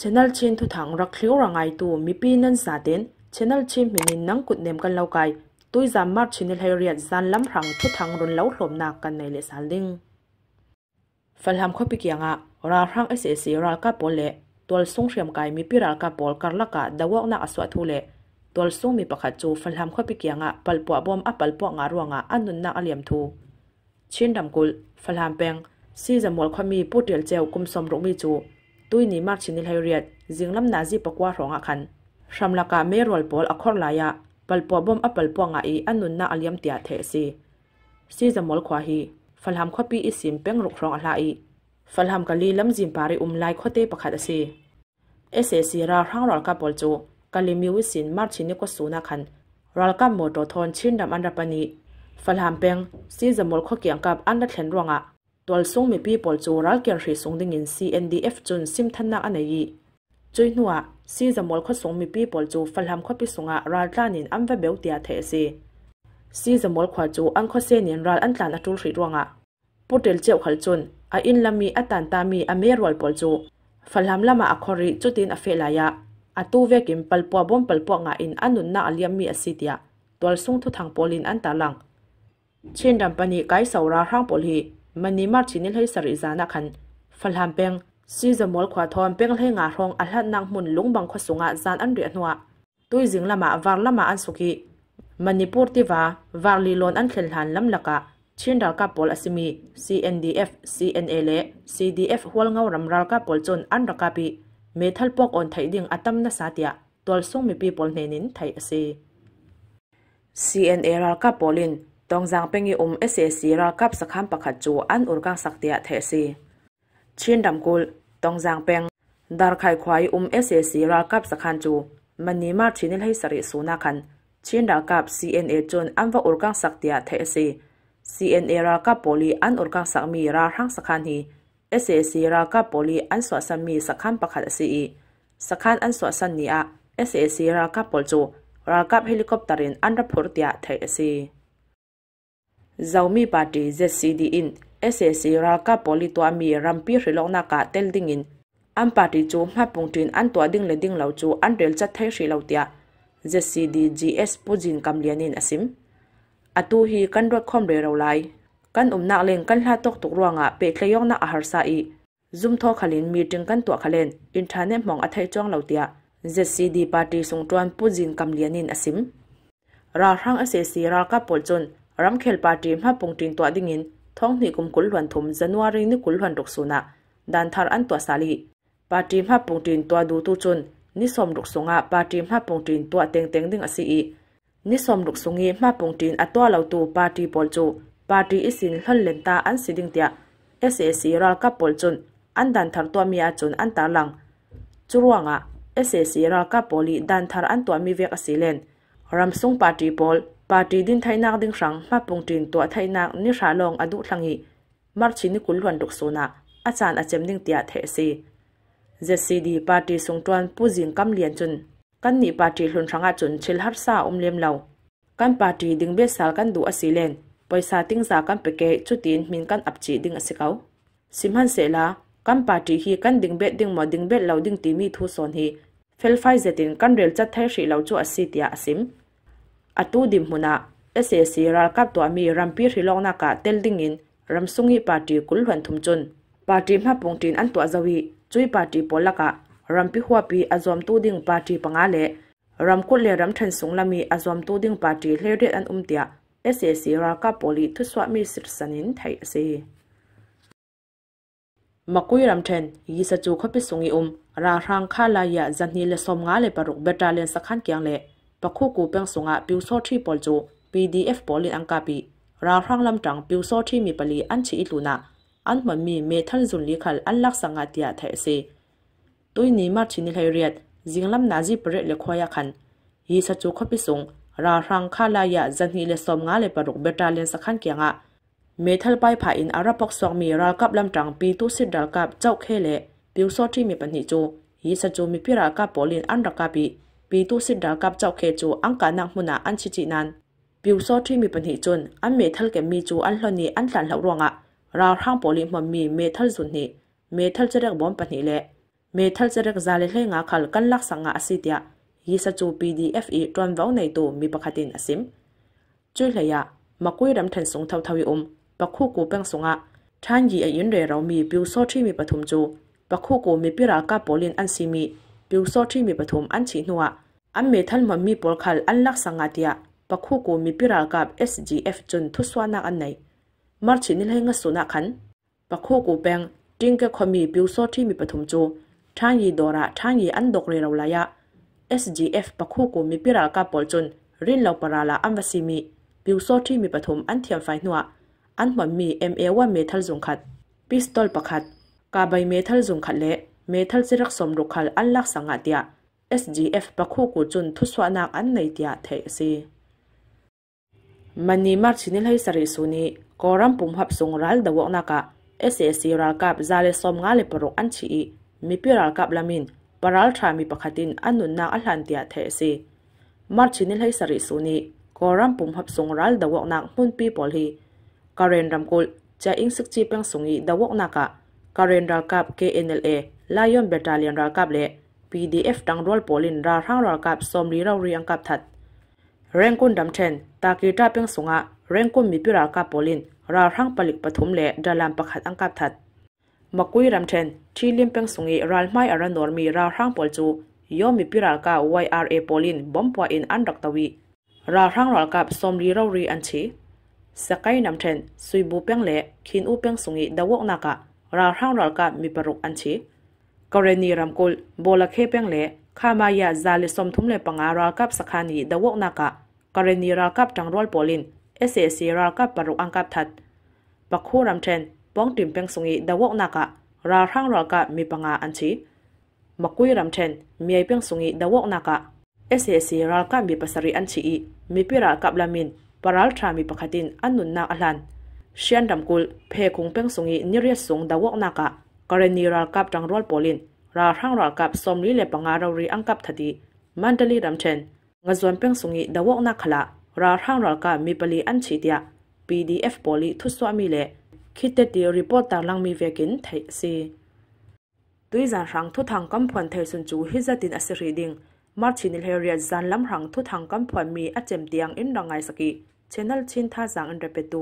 ชนัลเชนทุถังรักคลิวรังไอตูมีปีนันสาเดนชนัลเชนมีนนังกุดเนมกันเล่าไกตุยจามาร์ชินิไฮเรียดซันล้ำพังทุถังรุนเล้าหลมนักกันในเลสานดิงฟันหำข้อพิกียงอ่ะรากพังเอสเอสีรักาับบอเล่ตัวส่งเสียมไก่มีปีรักกับบลกันละกะดาวกนักอสวัตุเล่ตัวส่งมีประคจูฟันหำข้อพิกียงอ่ะปัลปัวบอมอ่ะปัลปัวงารวงอ่ะอันนุนนักอเลียมทูเชนดำกุลฟันหำเป่งซีจะหมดความมีผู้เดือดเจียวกุมสมรุกมีจูุยนิมาร์ชินิลไฮเรียดจิงลำนาจีปกว่าหองอคันรำลักาเมรอลปอลอคอร์ลายะปัลปอบอมอปัลปองอีอันนุนนาอเลียมเตียเทซีซีจะมอลควาฮี ฟัลฮัมคาปีอิสิมเป็งรุกรองอลาอีฟัลฮัมกะลีลำจิมปาริอุมไลคอเตปะขัดซีเอเซซีราห้างรอลกาปอลจูกะลีมิวิสินมาร์ชินิกสูนาคันรอลกาโมโตทอนชินดำอันดับปนีฟัลฮัมเป็งซีจะมอลคขเกียงกับอันดับเชนรองอะ tual sung mi people chu ral kian hri sung ding in CNDF chun sim thanna anei chui nuwa si zamol kho sung mi people chu falham kho pi sunga ral tlan in amwa beu tia the si si zamol khwa chu an kho se nin ral an tlan atul hri ruanga potel cheu khal chun a in lami atan ta mi a merwal pol chu falham lama a khori chutin a fe la ya a tu vekin palpua bom palpua nga in anun na aliam mi asitia tual sung thu thang polin an ta lang chin dam pani kai saura hang pol hi mà chỉ nên mani mar chini hlei sari zana khan falham peng si zamol khwa thom peng hlei nga rong a hlat nang mun lung bang kho sunga zan an ri anwa tui jing lama war lama an suki manipur tiwa war li lon an thlen han lam laka cá dal ka pol asimi cndf cna le cdf hwal ngau ram ral ka pol chon an raka pi me thal pok on thai ding atam na tiệt tôi sung mấy pi pol ne nin thai ase cna cá ka polin ตองจางเป็งอุอมเอสเอสีรากับสักคำประคัดจูอันอุรกังสักเตียเทสีชินดำกุลตองจางเป็งดาร์ไขควายอมเอสเอสีรากับสักคันจูมันนีมาชินิลให้สริสูนากันชินดากับซีเนเอจนอันว่าอุรกังสักเตียเทสีซีเนเอรากับปอลีอันอุรกังสักมีราทังสักคันฮีเอสเอสีรากับปอลีอันสวสัมีสักคำประคัดสีสักคันอันสวสันนี้อะเอสเอสีรากับปอลจูรากับเฮลิคอปเตอร์อันรับผลเตียเทสี zao mii paati ZCD in SSC ral ka poli tuwa mii ram pii shilok na ka telding in am paati chu ma pong tin an tua ding la ding lau chu an ril chat thai shi lau tia ZCD GS pujin kam lia nin asim atu hii kan dot com re raw lai kan umnaa len kan la tok tok rwa nga pe klayok na ahar saa ii zoom thoa khalin meeting kan tua khalen internet mong a thai chong lau tia ZCD paati sung tuwan pujin kam lia asim ral shang SSC ral ka polchon Ramkhel Party ma pung tin twa dingin thong ni kum kul hwan thum January ni kul hwan dok suna dan thar an twa sali Party ma pung tin twa du tu chun ni som dok sunga Party ma pung tin twa teng teng ding asi i ni som dok sungi ma pung tin a twa lau tu Party pol chu Party isin hlan len ta an si ding tia ral ka pol chun an dan thar twa mi a an ta lang churwanga SSC ral ka poli dan thar an twa mi vek asi len Ramsung Party pol trí đinh party đinh thainak ding rang ma pungtin tua thainak ni ra long adu à thlangi marchi ni kulwan duk sona achan achem ding tia the si jcd party sungtuan pujing kam lian chun bà trí party hlun ranga chun chil har sa umlem lo kan party ding be sal kan du asilen paisa ting za kan peke chutin min kan apchi ding asikau simhan sela bà trí khi kan đinh bet đinh mo đinh bet lâu đinh tí mi thu son hi felfai zetin kan rel chat thai hri lo chu asi tia asim atu dim huna SAC ral kap to ami rampi hrilong na ka tel dingin ramsung hi party kul hwan thum chun party ma pungtin an to zawi chui party polaka rampi huapi azom tu ding party panga le ramkul le ram than sung lami azom tu ding party hleret an umtia SSC ral ka poli thu swa mi sirsanin thai ase makui ram then yi sa chu khopi sungi um ra rang kha la ya zanni le som nga le paruk battalion sakhan kyang le ปกคู่กูเป็งสงะปิวโซที่ปอลจู PDF ปอลินอังกาบีราครังลำจังปิวโซที่มีปลีอันชีอิลุนาอันมันมีเมทัลจุนลิขัลอันลักสังอาติยาเทสตุยนี้มาชินิไลเรียดจิงลำนาจิเปรเลควายคันยีสจูขปิสงราครังข้าลายะจันฮีเลสอมงาเลปรุกเบตาเลนสักขันเกียงะเมทัลไปผ่าอินอาราปกสองมีรากับลำจังปีตุสิดรากับเจ้าเคเลปิวโซที่มีปัญหิจูยีสจูมีพิรากับปอลินอันรักกาบีปีตู้สิดดากับเจ้าเคจูอังกานักมุนาอันชิจินันบิวซอที่มีปัญหาจนอันเมทัลแกมีจูอันหลนีอันหลันหลักรวงอะราวห้างปอลิมันมีเมทัลจุนนี่เมทัลจะเรียกบอมปัญหาเละเมทัลจะเรียกซาเลเฮงาขัลกันลักสังอาสิตยะยีสจู PDF อีตอนวาวในตัวมีประคตินอสิมจุยเลยะมาคุยรำทันสงเท่าเทวีอมปะคู่กูเป็งสงอะท่านยีอายุนเรเรามีบิวซอที่มีปฐุมจูปะคู่กูมีปิรากับปอลินอันซีมีปิวโซที่มีปฐมอันชินัวอันเมทัลมันมีปอลคัลอันลักสังอาตยาปะคู่กูมีปิรักกับ SGF จนทุสวานักอันไหนมาร์ชินิลให้งสุนักขันปะคู่กูแปงจิงก็คมีปิวโซที่มีปฐมโจทางยีดอระทางยีอันดกเรเราลายะ SGF ปะคู่กูมีปิรักกับปอลจนรินเราปราลาอันวสิมีปิวโซที่มีปฐมอันเทียมไฟนัวอันมันมี MA ว่าเมทัลจงขัดพิสตอลประขัดกาใบเมทัลจงขัดเละเมทัลเิรักสมรุขัลอันลักสังอาเดีย SGF ปักคู่กุจุนทุสวนักอันในเดียเทซีมันนี่มาชินิลให้สริสุนีกอรัมปุ่มหับสงรัลดวกนักะ SSC รักกับซาเลสอมงาเลปรกอันชีมีพิรักกับลามินปรัลทรามีปะขัดินอันนุนนักอัลันเดียเทซีมาชินิลให้สริสุนีกอรัมปุ่มหับสงรัลดวกนักมุนปีบอลฮีการเรนรัมกุลจะอิงสึกจีเป็นงสงอีดวกนักะกาเรนรากับ KNLA ลายอนเบตาเลียนรากับเล PDF ดังรัลโปลินราทั้งรากับสมรีเราเรียงกับถัดเร่งกุนดำเชนตากีตาเพียงสงะเร่งกุนมีพิรากับโปลินราทั้งผลิตปฐมเล่ดารามประคัดอังกับถัดมักุยดำเชนที่ลิมเพียงสงีรัลไม่อรันนอร์มีราทั้งโปลจูย่อมมีพิรากับ YRA โปลินบอมปวาอินอันรักตวีราทั้งรากับสมรีเราเรียงอันชีสกายดำเชนสุยบูเพียงเล่คินอุเพียงสงีดาวกนากะราห้างรักามีปรุกอันชีกรณีรำกุลโบลเคเปียงเละข้ามายาซาลิสมทุมเลปังอารากับสคานีดวกนากะกรณีรากับจังรอลโปลินเอสเซซีรากับปรุกอังกับทัดปักคู่รำเทนป้องติมเปียงสงีดวกนากะราห้างรักามีปังอาอันชีมักคุยรำเทนมีไอเปียงสงีดวกนากะเอสเซซีรากับมีปัสริอันชีมีพิรากับลามินปารัลทรามีปะคตินอันนุนนาอัลัน sian ramkul phe khung peng sungi niriat sung dawok naka kareni ral kap tang rol polin ra rang ral kap somli le panga raw ri angkap thati mandali ramchen ngazwan peng sungi dawok na khala ra rang ral ka mi pali an chi dia pdf poli thu swami le khite ti report ta lang mi vekin thai si tuizan rang thu thang kam phon thai sun chu hizatin asri ding marchinil heria zan lam rang thu thang kam phon mi achem tiang in rangai saki channel chin tha zang an repetu